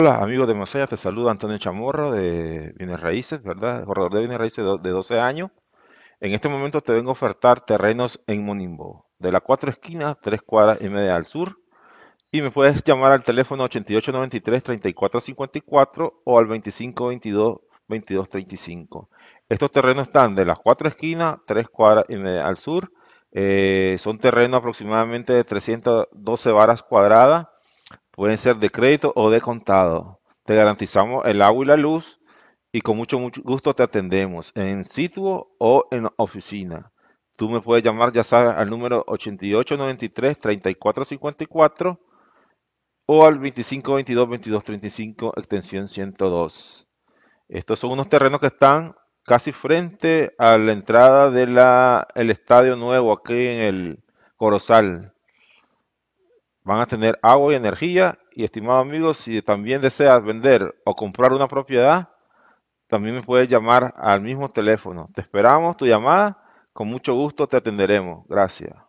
Hola amigos de Masaya, te saluda Antonio Chamorro de Bienes Raíces, ¿verdad? Corredor de Bienes Raíces de 12 años. En este momento te vengo a ofertar terrenos en Monimbo, de las cuatro esquinas, tres cuadras y media al sur. Y me puedes llamar al teléfono 8893-3454 o al 2522-2235. Estos terrenos están de las cuatro esquinas, tres cuadras y media al sur. Eh, son terrenos aproximadamente de 312 varas cuadradas Pueden ser de crédito o de contado. Te garantizamos el agua y la luz y con mucho, mucho gusto te atendemos en sitio o en oficina. Tú me puedes llamar, ya sabes, al número 8893-3454 o al 2522-2235, extensión 102. Estos son unos terrenos que están casi frente a la entrada del estadio nuevo aquí en el Corozal van a tener agua y energía. Y estimado amigo, si también deseas vender o comprar una propiedad, también me puedes llamar al mismo teléfono. Te esperamos tu llamada, con mucho gusto te atenderemos. Gracias.